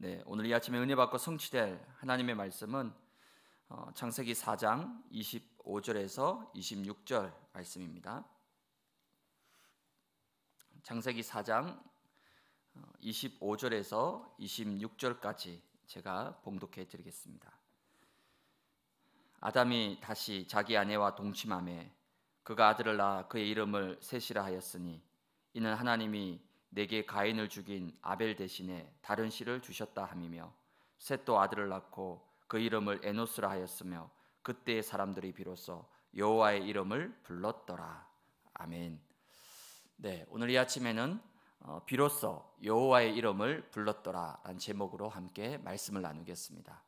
네, 오늘 이 아침에 은혜 받고 성취될 하나님의 말씀은 어, 창세기 4장 25절에서 26절 말씀입니다. 창세기 4장 25절에서 어, 26절까지 제가 봉독해 드리겠습니다. 아담이 다시 자기 아내와 동침함에 그가 아들을 낳아 그의 이름을 셋이라 하였으니 이는 하나님이 내게 가인을 죽인 아벨 대신에 다른 씨를 주셨다 함이며 셋도 아들을 낳고 그 이름을 에노스라 하였으며 그때의 사람들이 비로소 여호와의 이름을 불렀더라. 아멘. 네, 오늘 이 아침에는 어, 비로소 여호와의 이름을 불렀더라라는 제목으로 함께 말씀을 나누겠습니다.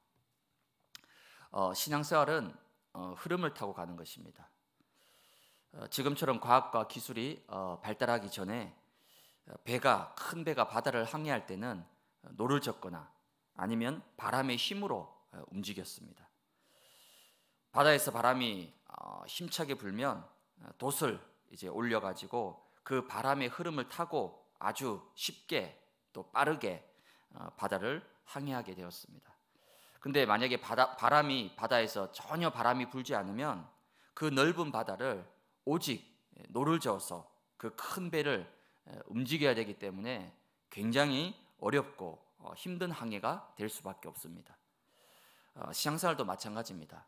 어, 신앙생활은 어, 흐름을 타고 가는 것입니다. 어, 지금처럼 과학과 기술이 어, 발달하기 전에 배가 큰 배가 바다를 항해할 때는 노를 젓거나 아니면 바람의 힘으로 움직였습니다. 바다에서 바람이 어, 힘차게 불면 어, 돛을 이제 올려가지고 그 바람의 흐름을 타고 아주 쉽게 또 빠르게 어, 바다를 항해하게 되었습니다. 근데 만약에 바다, 바람이 바다에서 전혀 바람이 불지 않으면 그 넓은 바다를 오직 노를 저어서 그 큰 배를 움직여야 되기 때문에 굉장히 어렵고 어, 힘든 항해가 될 수밖에 없습니다. 어, 시향살도 마찬가지입니다.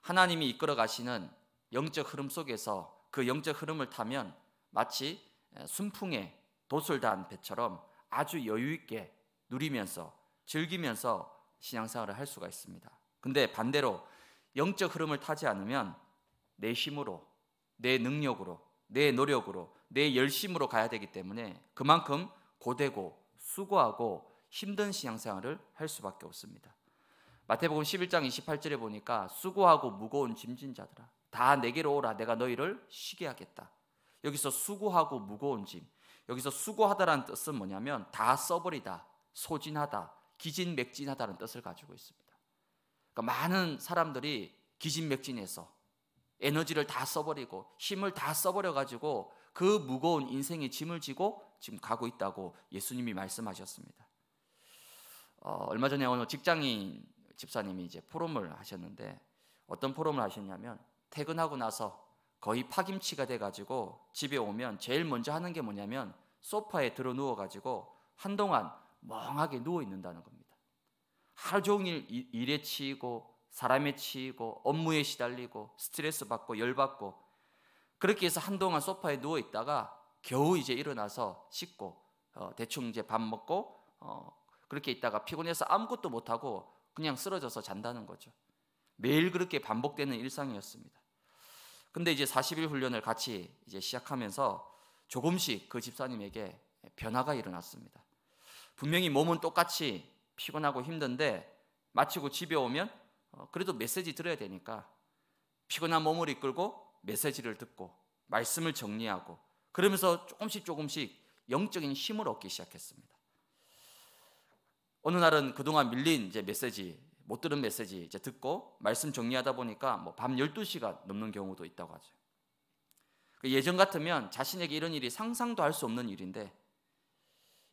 하나님이 이끌어 가시는 영적 흐름 속에서 그 영적 흐름을 타면 마치 순풍에 돛을 단 배처럼 아주 여유 있게 누리면서 즐기면서 신앙생활을 할 수가 있습니다. 근데 반대로 영적 흐름을 타지 않으면 내 힘으로, 내 능력으로, 내 노력으로 내 열심으로 가야 되기 때문에 그만큼 고되고 수고하고 힘든 신앙생활을 할 수밖에 없습니다. 마태복음 11장 28절에 보니까 수고하고 무거운 짐진 자들아 다 내게로 오라 내가 너희를 쉬게 하겠다. 여기서 수고하고 무거운 짐 여기서 수고하다라는 뜻은 뭐냐면 다 써버리다 소진하다 기진맥진하다는 뜻을 가지고 있습니다. 그러니까 많은 사람들이 기진맥진해서 에너지를 다 써버리고 힘을 다 써버려 가지고 그 무거운 인생의 짐을 지고 지금 가고 있다고 예수님이 말씀하셨습니다. 어, 얼마 전에 어느 직장인 집사님이 이제 포럼을 하셨는데 어떤 포럼을 하셨냐면 퇴근하고 나서 거의 파김치가 돼가지고 집에 오면 제일 먼저 하는 게 뭐냐면 소파에 들어 누워가지고 한동안 멍하게 누워 있는다는 겁니다. 하루 종일 일에 치이고 사람에 치이고 업무에 시달리고 스트레스 받고 열받고 그렇게 해서 한동안 소파에 누워 있다가 겨우 이제 일어나서 씻고 어, 대충 이제 밥 먹고 어, 그렇게 있다가 피곤해서 아무것도 못 하고 그냥 쓰러져서 잔다는 거죠. 매일 그렇게 반복되는 일상이었습니다. 근데 이제 40일 훈련을 같이 이제 시작하면서 조금씩 그 집사님에게 변화가 일어났습니다. 분명히 몸은 똑같이 피곤하고 힘든데 마치고 집에 오면 어, 그래도 메시지 들어야 되니까 피곤한 몸을 이끌고 메시지를 듣고 말씀을 정리하고 그러면서 조금씩 조금씩 영적인 힘을 얻기 시작했습니다. 어느 날은 그동안 밀린 이제 메시지 못 들은 메시지 이제 듣고 말씀 정리하다 보니까 뭐밤 12시가 넘는 경우도 있다고 하죠. 그 예전 같으면 자신에게 이런 일이 상상도 할 수 없는 일인데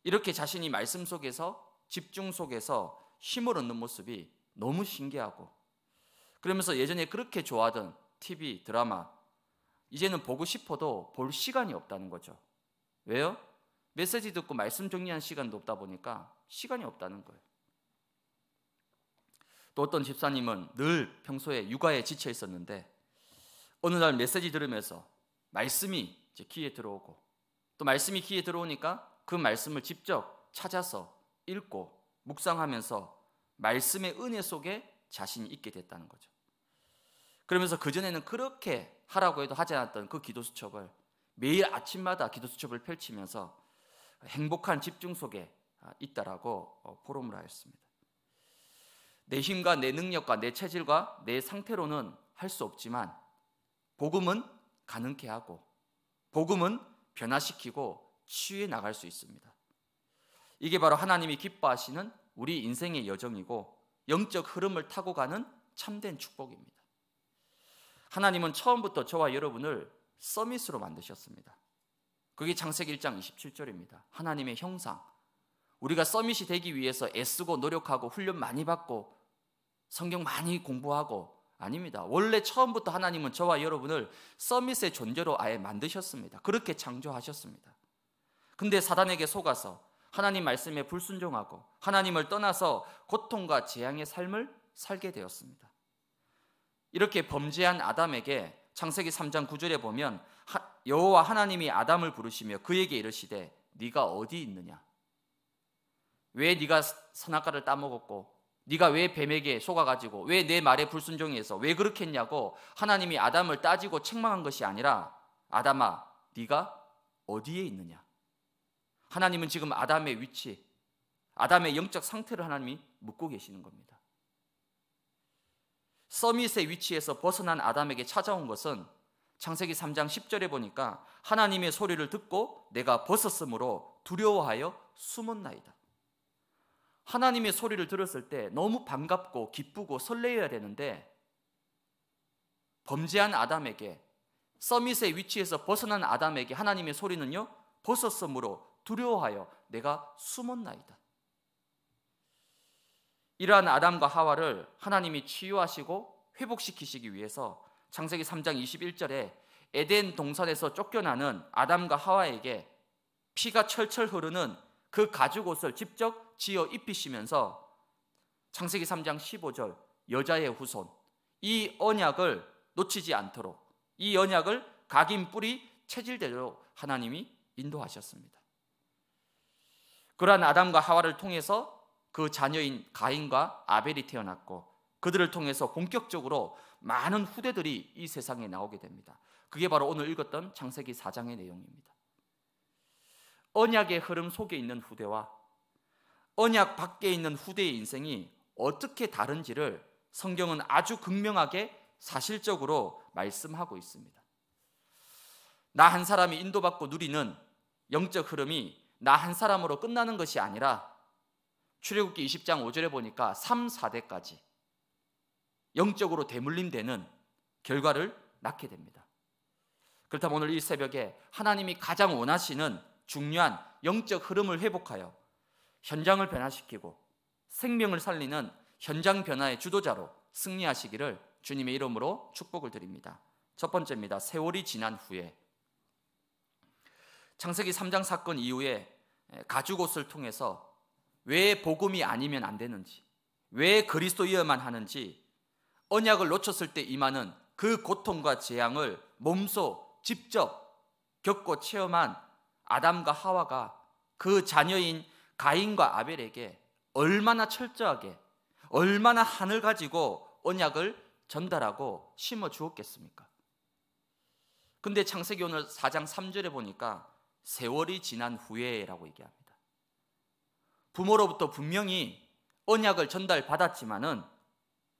이렇게 자신이 말씀 속에서 집중 속에서 힘을 얻는 모습이 너무 신기하고 그러면서 예전에 그렇게 좋아하던 TV 드라마 이제는 보고 싶어도 볼 시간이 없다는 거죠. 왜요? 메시지 듣고 말씀 정리한 시간도 없다 보니까 시간이 없다는 거예요. 또 어떤 집사님은 늘 평소에 육아에 지쳐 있었는데 어느 날 메시지 들으면서 말씀이 귀에 들어오고 또 말씀이 귀에 들어오니까 그 말씀을 직접 찾아서 읽고 묵상하면서 말씀의 은혜 속에 자신이 있게 됐다는 거죠. 그러면서 그전에는 그렇게 하라고 해도 하지 않았던 그 기도 수첩을 매일 아침마다 기도 수첩을 펼치면서 행복한 집중 속에 있다라고 어, 포럼을 하였습니다. 내 힘과 내 능력과 내 체질과 내 상태로는 할 수 없지만 복음은 가능케 하고 복음은 변화시키고 치유해 나갈 수 있습니다. 이게 바로 하나님이 기뻐하시는 우리 인생의 여정이고 영적 흐름을 타고 가는 참된 축복입니다. 하나님은 처음부터 저와 여러분을 서밋으로 만드셨습니다. 그게 창세기 1장 27절입니다. 하나님의 형상. 우리가 서밋이 되기 위해서 애쓰고 노력하고 훈련 많이 받고 성경 많이 공부하고 아닙니다. 원래 처음부터 하나님은 저와 여러분을 서밋의 존재로 아예 만드셨습니다. 그렇게 창조하셨습니다. 근데 사단에게 속아서 하나님 말씀에 불순종하고 하나님을 떠나서 고통과 재앙의 삶을 살게 되었습니다. 이렇게 범죄한 아담에게 창세기 3장 9절에 보면 여호와 하나님이 아담을 부르시며 그에게 이르시되 네가 어디 있느냐? 왜 네가 선악과를 따먹었고 네가 왜 뱀에게 속아가지고 왜 내 말에 불순종해서 왜 그렇게 했냐고 하나님이 아담을 따지고 책망한 것이 아니라 아담아 네가 어디에 있느냐? 하나님은 지금 아담의 위치, 아담의 영적 상태를 하나님이 묻고 계시는 겁니다. 서밋의 위치에서 벗어난 아담에게 찾아온 것은 창세기 3장 10절에 보니까 하나님의 소리를 듣고 내가 벗었으므로 두려워하여 숨었나이다. 하나님의 소리를 들었을 때 너무 반갑고 기쁘고 설레어야 되는데 범죄한 아담에게 서밋의 위치에서 벗어난 아담에게 하나님의 소리는요 벗었으므로 두려워하여 내가 숨었나이다. 이러한 아담과 하와를 하나님이 치유하시고 회복시키시기 위해서 창세기 3장 21절에 에덴 동산에서 쫓겨나는 아담과 하와에게 피가 철철 흐르는 그 가죽 옷을 직접 지어 입히시면서 창세기 3장 15절 여자의 후손 이 언약을 놓치지 않도록 이 언약을 각인 뿌리 체질대로 하나님이 인도하셨습니다. 그러한 아담과 하와를 통해서 그 자녀인 가인과 아벨이 태어났고 그들을 통해서 본격적으로 많은 후대들이 이 세상에 나오게 됩니다. 그게 바로 오늘 읽었던 창세기 4장의 내용입니다. 언약의 흐름 속에 있는 후대와 언약 밖에 있는 후대의 인생이 어떻게 다른지를 성경은 아주 극명하게 사실적으로 말씀하고 있습니다. 나 한 사람이 인도받고 누리는 영적 흐름이 나 한 사람으로 끝나는 것이 아니라 출애굽기 20장 5절에 보니까 3, 4대까지 영적으로 대물림되는 결과를 낳게 됩니다. 그렇다면 오늘 이 새벽에 하나님이 가장 원하시는 중요한 영적 흐름을 회복하여 현장을 변화시키고 생명을 살리는 현장 변화의 주도자로 승리하시기를 주님의 이름으로 축복을 드립니다. 첫 번째입니다. 세월이 지난 후에 창세기 3장 사건 이후에 가죽옷을 통해서 왜 복음이 아니면 안 되는지, 왜 그리스도여야만 하는지, 언약을 놓쳤을 때 임하는 그 고통과 재앙을 몸소 직접 겪고 체험한 아담과 하와가 그 자녀인 가인과 아벨에게 얼마나 철저하게, 얼마나 한을 가지고 언약을 전달하고 심어 주었겠습니까? 근데 창세기 오늘 4장 3절에 보니까 세월이 지난 후에라고 얘기합니다. 부모로부터 분명히 언약을 전달받았지만은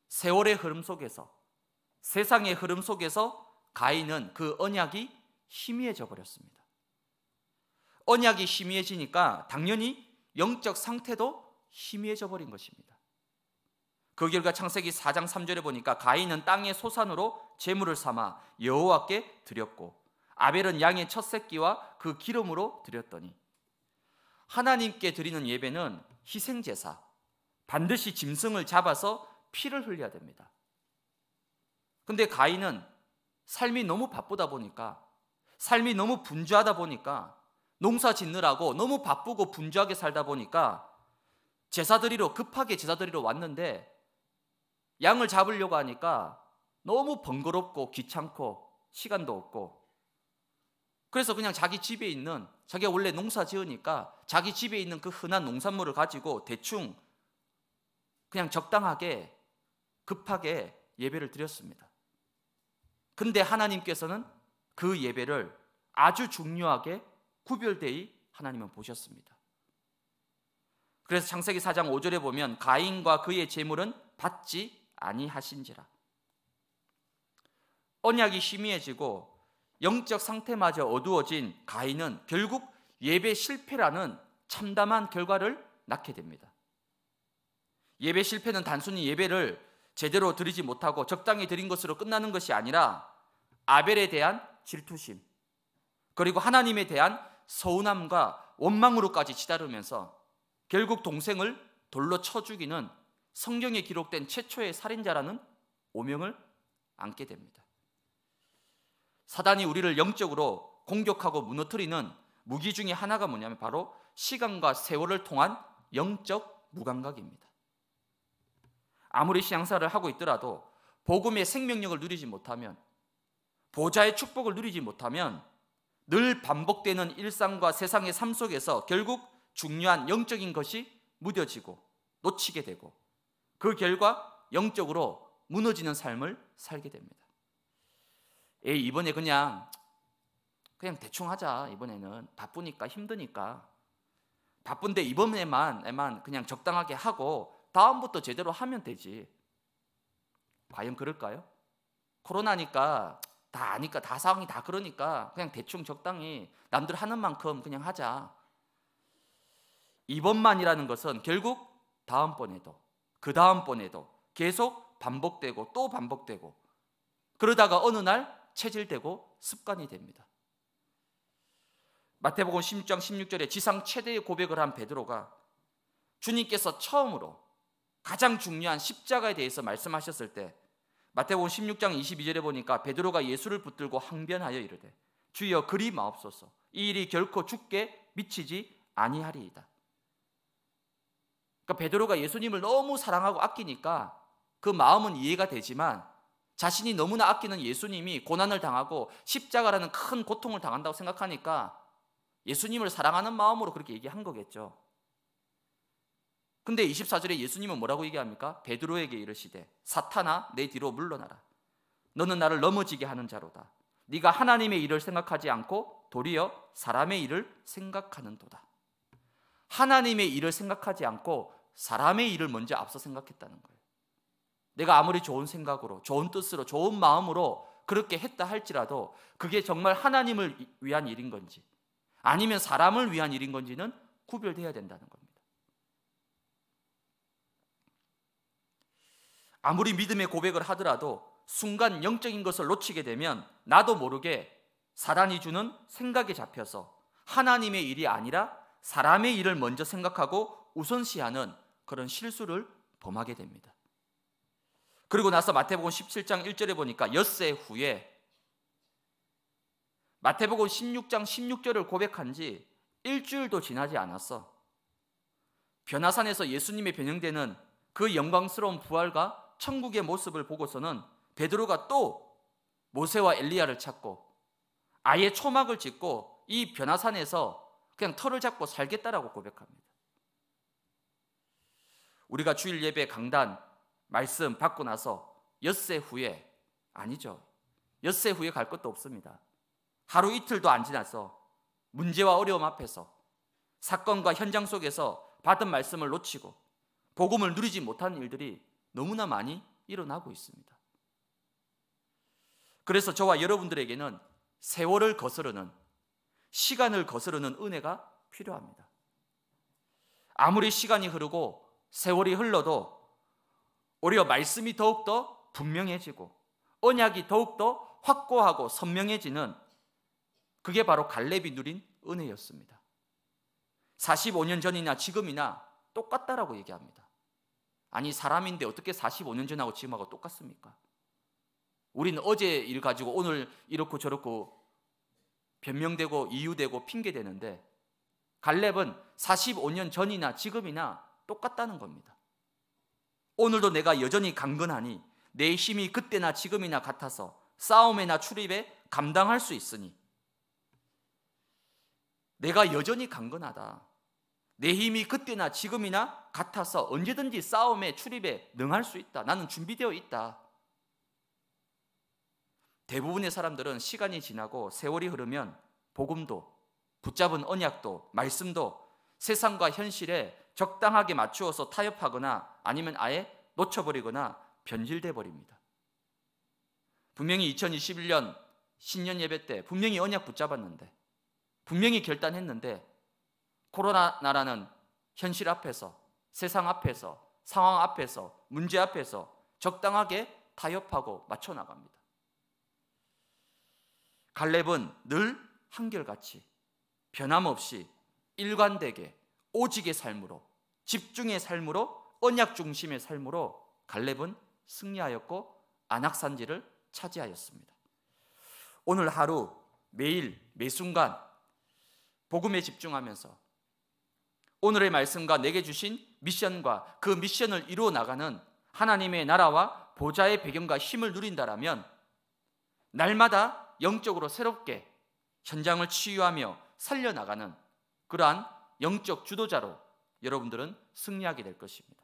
세월의 흐름 속에서 세상의 흐름 속에서 가인은 그 언약이 희미해져 버렸습니다. 언약이 희미해지니까 당연히 영적 상태도 희미해져 버린 것입니다. 그 결과 창세기 4장 3절에 보니까 가인은 땅의 소산으로 재물을 삼아 여호와께 드렸고 아벨은 양의 첫 새끼와 그 기름으로 드렸더니 하나님께 드리는 예배는 희생 제사. 반드시 짐승을 잡아서 피를 흘려야 됩니다. 근데 가인은 삶이 너무 바쁘다 보니까 삶이 너무 분주하다 보니까 농사 짓느라고 너무 바쁘고 분주하게 살다 보니까 제사 드리러 급하게 제사 드리러 왔는데 양을 잡으려고 하니까 너무 번거롭고 귀찮고 시간도 없고 그래서 그냥 자기 집에 있는 자기가 원래 농사 지으니까 자기 집에 있는 그 흔한 농산물을 가지고 대충 그냥 적당하게 급하게 예배를 드렸습니다. 근데 하나님께서는 그 예배를 아주 중요하게 구별되이 하나님은 보셨습니다. 그래서 창세기 4장 5절에 보면 가인과 그의 재물은 받지 아니하신지라. 언약이 희미해지고 영적 상태마저 어두워진 가인은 결국 예배 실패라는 참담한 결과를 낳게 됩니다. 예배 실패는 단순히 예배를 제대로 드리지 못하고 적당히 드린 것으로 끝나는 것이 아니라 아벨에 대한 질투심, 그리고 하나님에 대한 서운함과 원망으로까지 치달으면서 결국 동생을 돌로 쳐 죽이는 성경에 기록된 최초의 살인자라는 오명을 안게 됩니다. 사단이 우리를 영적으로 공격하고 무너뜨리는 무기 중의 하나가 뭐냐면 바로 시간과 세월을 통한 영적 무감각입니다. 아무리 시향사를 하고 있더라도 복음의 생명력을 누리지 못하면 보좌의 축복을 누리지 못하면 늘 반복되는 일상과 세상의 삶 속에서 결국 중요한 영적인 것이 무뎌지고 놓치게 되고 그 결과 영적으로 무너지는 삶을 살게 됩니다. 에이, 예, 이번에 그냥, 그냥 대충 하자. 이번에는. 바쁘니까, 힘드니까. 바쁜데 이번에만, 에만 그냥 적당하게 하고, 다음부터 제대로 하면 되지. 과연 그럴까요? 코로나니까 다 아니까 다 상황이 다 그러니까 그냥 대충 적당히 남들 하는 만큼 그냥 하자. 이번만이라는 것은 결국 다음번에도 그 다음번에도 계속 반복되고 또 반복되고 그러다가 어느 날 체질되고 습관이 됩니다. 마태복음 16장 16절에 지상 최대의 고백을 한 베드로가 주님께서 처음으로 가장 중요한 십자가에 대해서 말씀하셨을 때 마태복음 16장 22절에 보니까 베드로가 예수를 붙들고 항변하여 이르되 주여 그리 마옵소서 이 일이 결코 죽게 미치지 아니하리이다. 그러니까 베드로가 예수님을 너무 사랑하고 아끼니까 그 마음은 이해가 되지만 자신이 너무나 아끼는 예수님이 고난을 당하고 십자가라는 큰 고통을 당한다고 생각하니까 예수님을 사랑하는 마음으로 그렇게 얘기한 거겠죠. 근데 24절에 예수님은 뭐라고 얘기합니까? 베드로에게 이르시되 사탄아 내 뒤로 물러나라. 너는 나를 넘어지게 하는 자로다. 네가 하나님의 일을 생각하지 않고 도리어 사람의 일을 생각하는도다. 하나님의 일을 생각하지 않고 사람의 일을 먼저 앞서 생각했다는 거예요. 내가 아무리 좋은 생각으로, 좋은 뜻으로, 좋은 마음으로 그렇게 했다 할지라도 그게 정말 하나님을 위한 일인 건지 아니면 사람을 위한 일인 건지는 구별돼야 된다는 겁니다. 아무리 믿음의 고백을 하더라도 순간 영적인 것을 놓치게 되면 나도 모르게 사단이 주는 생각에 잡혀서 하나님의 일이 아니라 사람의 일을 먼저 생각하고 우선시하는 그런 실수를 범하게 됩니다. 그리고 나서 마태복음 17장 1절에 보니까 엿새 후에 마태복음 16장 16절을 고백한 지 일주일도 지나지 않았어. 변화산에서 예수님의 변형되는 그 영광스러운 부활과 천국의 모습을 보고서는 베드로가 또 모세와 엘리야를 찾고 아예 초막을 짓고 이 변화산에서 그냥 털을 잡고 살겠다라고 고백합니다. 우리가 주일 예배 강단 말씀 받고 나서 엿새 후에 아니죠. 엿새 후에 갈 것도 없습니다. 하루 이틀도 안 지나서 문제와 어려움 앞에서 사건과 현장 속에서 받은 말씀을 놓치고 복음을 누리지 못하는 일들이 너무나 많이 일어나고 있습니다. 그래서 저와 여러분들에게는 세월을 거스르는 시간을 거스르는 은혜가 필요합니다. 아무리 시간이 흐르고 세월이 흘러도 오히려 말씀이 더욱더 분명해지고 언약이 더욱더 확고하고 선명해지는 그게 바로 갈렙이 누린 은혜였습니다. 45년 전이나 지금이나 똑같다라고 얘기합니다. 아니 사람인데 어떻게 45년 전하고 지금하고 똑같습니까? 우리는 어제 일 가지고 오늘 이렇고 저렇고 변명되고 이유되고 핑계되는데 갈렙은 45년 전이나 지금이나 똑같다는 겁니다. 오늘도 내가 여전히 강건하니 내 힘이 그때나 지금이나 같아서 싸움에나 출입에 감당할 수 있으니 내가 여전히 강건하다. 내 힘이 그때나 지금이나 같아서 언제든지 싸움에 출입에 능할 수 있다. 나는 준비되어 있다. 대부분의 사람들은 시간이 지나고 세월이 흐르면 복음도 붙잡은 언약도 말씀도 세상과 현실에 적당하게 맞추어서 타협하거나 아니면 아예 놓쳐버리거나 변질돼 버립니다. 분명히 2021년 신년 예배 때 분명히 언약 붙잡았는데 분명히 결단했는데 코로나라는 현실 앞에서 세상 앞에서 상황 앞에서 문제 앞에서 적당하게 타협하고 맞춰 나갑니다. 갈렙은 늘 한결같이 변함없이 일관되게 오직의 삶으로 집중의 삶으로 언약 중심의 삶으로 갈렙은 승리하였고 안악산지를 차지하였습니다. 오늘 하루 매일 매 순간 복음에 집중하면서 오늘의 말씀과 내게 주신 미션과 그 미션을 이루어 나가는 하나님의 나라와 보좌의 배경과 힘을 누린다라면 날마다 영적으로 새롭게 현장을 치유하며 살려나가는 그러한 영적 주도자로 여러분들은 승리하게 될 것입니다.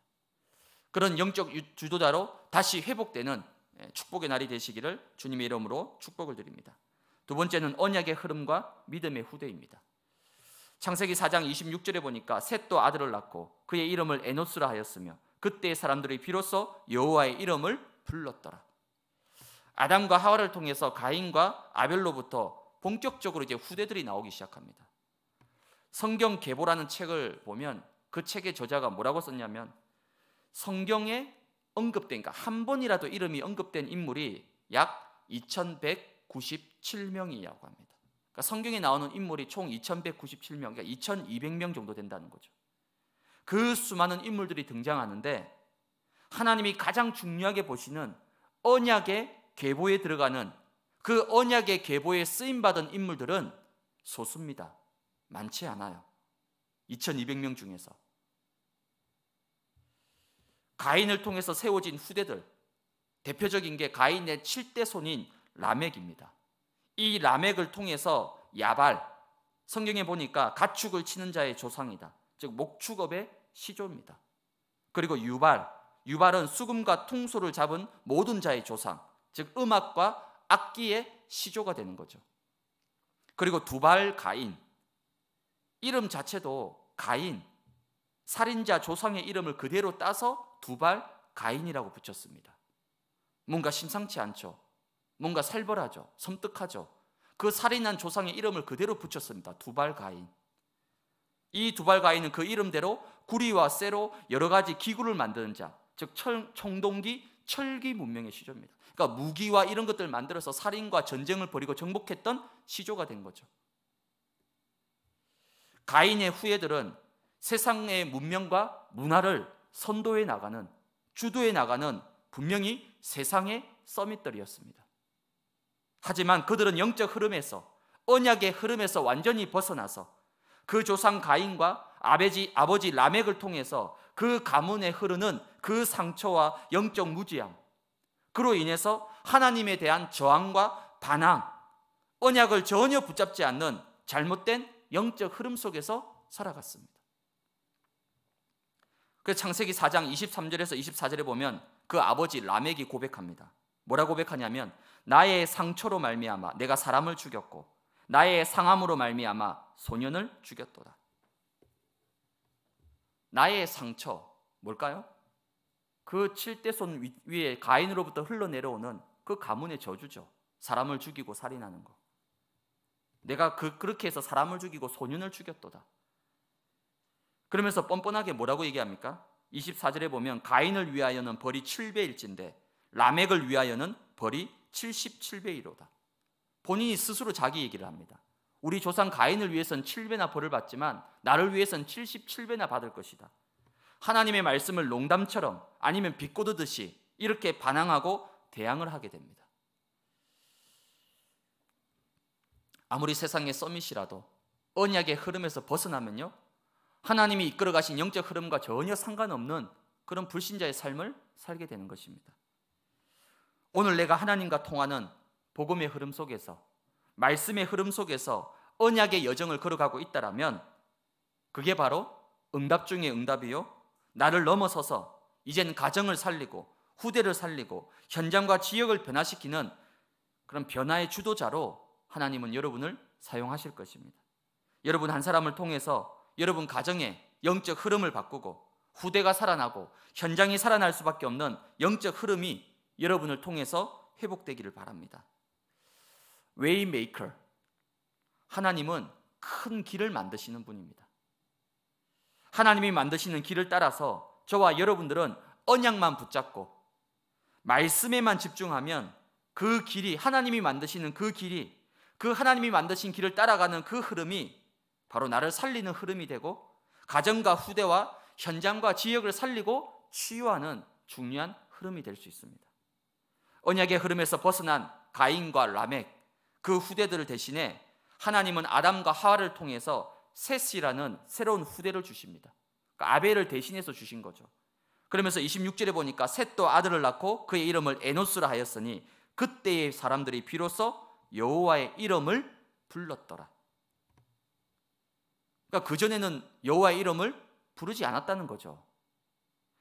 그런 영적 주도자로 다시 회복되는 예, 축복의 날이 되시기를 주님의 이름으로 축복을 드립니다. 두 번째는 언약의 흐름과 믿음의 후대입니다. 창세기 4장 26절에 보니까 셋도 아들을 낳고 그의 이름을 에노스라 하였으며 그때 사람들이 비로소 여호와의 이름을 불렀더라. 아담과 하와를 통해서 가인과 아벨로부터 본격적으로 이제 후대들이 나오기 시작합니다. 성경 계보라는 책을 보면 그 책의 저자가 뭐라고 썼냐면 성경에 언급된 그러니까 한 번이라도 이름이 언급된 인물이 약 2197명이라고 합니다. 그러니까 성경에 나오는 인물이 총 2197명, 그러니까 2200명 정도 된다는 거죠. 그 수많은 인물들이 등장하는데 하나님이 가장 중요하게 보시는 언약의 계보에 들어가는 그 언약의 계보에 쓰임 받은 인물들은 소수입니다. 많지 않아요. 2200명 중에서 가인을 통해서 세워진 후대들 대표적인 게 가인의 7대 손인 라멕입니다. 이 라멕을 통해서 야발 성경에 보니까 가축을 치는 자의 조상이다. 즉 목축업의 시조입니다. 그리고 유발 유발은 수금과 통소를 잡은 모든 자의 조상 즉 음악과 악기의 시조가 되는 거죠. 그리고 두발 가인 이름 자체도 가인 살인자 조상의 이름을 그대로 따서 두발 가인이라고 붙였습니다. 뭔가 심상치 않죠. 뭔가 살벌하죠. 섬뜩하죠. 그 살인한 조상의 이름을 그대로 붙였습니다. 두발 가인. 이 두발 가인은 그 이름대로 구리와 쇠로 여러 가지 기구를 만드는 자, 즉 철, 청동기, 철기 문명의 시조입니다. 그러니까 무기와 이런 것들 만들어서 살인과 전쟁을 벌이고 정복했던 시조가 된 거죠. 가인의 후예들은 세상의 문명과 문화를 선도에 나가는 주도에 나가는 분명히 세상의 서밋들이었습니다. 하지만 그들은 영적 흐름에서 언약의 흐름에서 완전히 벗어나서 그 조상 가인과 아베지 아버지 라멕을 통해서 그 가문에 흐르는 그 상처와 영적 무지함 그로 인해서 하나님에 대한 저항과 반항 언약을 전혀 붙잡지 않는 잘못된 영적 흐름 속에서 살아갔습니다. 그 창세기 4장 23절에서 24절에 보면 그 아버지 라멕이 고백합니다. 뭐라 고백하냐면 나의 상처로 말미암아 내가 사람을 죽였고 나의 상함으로 말미암아 소년을 죽였도다. 나의 상처 뭘까요? 그 칠대손 위에 가인으로부터 흘러내려오는 그 가문의 저주죠. 사람을 죽이고 살인하는 거. 내가 그, 그렇게 해서 사람을 죽이고 소년을 죽였도다. 그러면서 뻔뻔하게 뭐라고 얘기합니까? 24절에 보면 가인을 위하여는 벌이 7배일진데 라멕을 위하여는 벌이 77배이로다. 본인이 스스로 자기 얘기를 합니다. 우리 조상 가인을 위해선 7배나 벌을 받지만 나를 위해선 77배나 받을 것이다. 하나님의 말씀을 농담처럼 아니면 비꼬듯이 이렇게 반항하고 대항을 하게 됩니다. 아무리 세상의 써밋이라도 언약의 흐름에서 벗어나면요 하나님이 이끌어 가신 영적 흐름과 전혀 상관없는 그런 불신자의 삶을 살게 되는 것입니다. 오늘 내가 하나님과 통하는 복음의 흐름 속에서 말씀의 흐름 속에서 언약의 여정을 걸어가고 있다라면 그게 바로 응답 중의 응답이요. 나를 넘어서서 이젠 가정을 살리고 후대를 살리고 현장과 지역을 변화시키는 그런 변화의 주도자로 하나님은 여러분을 사용하실 것입니다. 여러분 한 사람을 통해서 여러분 가정의 영적 흐름을 바꾸고 후대가 살아나고 현장이 살아날 수밖에 없는 영적 흐름이 여러분을 통해서 회복되기를 바랍니다. 웨이메이커 하나님은 큰 길을 만드시는 분입니다. 하나님이 만드시는 길을 따라서 저와 여러분들은 언약만 붙잡고 말씀에만 집중하면 그 길이 하나님이 만드시는 그 길이 그 하나님이 만드신 길을 따라가는 그 흐름이 바로 나를 살리는 흐름이 되고 가정과 후대와 현장과 지역을 살리고 치유하는 중요한 흐름이 될 수 있습니다. 언약의 흐름에서 벗어난 가인과 라멕 그 후대들을 대신해 하나님은 아담과 하와를 통해서 셋이라는 새로운 후대를 주십니다. 그러니까 아벨을 대신해서 주신 거죠. 그러면서 26절에 보니까 셋도 아들을 낳고 그의 이름을 에노스라 하였으니 그때의 사람들이 비로소 여호와의 이름을 불렀더라. 그러니까 그 전에는 여호와의 이름을 부르지 않았다는 거죠.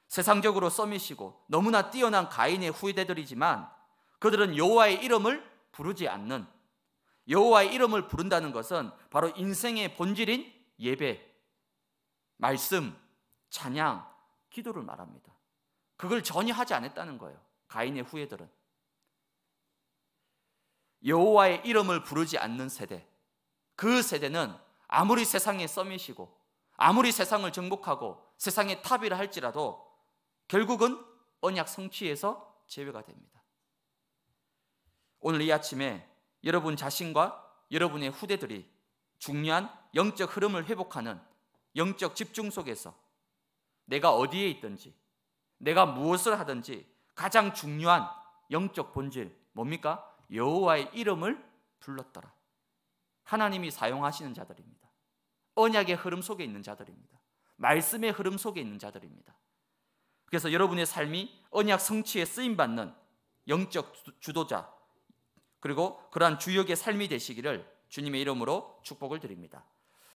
세상적으로 써미시고 너무나 뛰어난 가인의 후대들이지만 그들은 여호와의 이름을 부르지 않는 여호와의 이름을 부른다는 것은 바로 인생의 본질인 예배, 말씀, 찬양, 기도를 말합니다. 그걸 전혀 하지 않았다는 거예요. 가인의 후예들은 여호와의 이름을 부르지 않는 세대. 그 세대는 아무리 세상에써미시고 아무리 세상을 정복하고 세상의 탑이라 할지라도 결국은 언약 성취에서 제외가 됩니다. 오늘 이 아침에 여러분 자신과 여러분의 후대들이 중요한 영적 흐름을 회복하는 영적 집중 속에서 내가 어디에 있든지 내가 무엇을 하든지 가장 중요한 영적 본질 뭡니까? 여호와의 이름을 불렀더라. 하나님이 사용하시는 자들입니다. 언약의 흐름 속에 있는 자들입니다. 말씀의 흐름 속에 있는 자들입니다. 그래서 여러분의 삶이 언약 성취에 쓰임 받는 영적 주도자 그리고 그러한 주역의 삶이 되시기를 주님의 이름으로 축복을 드립니다.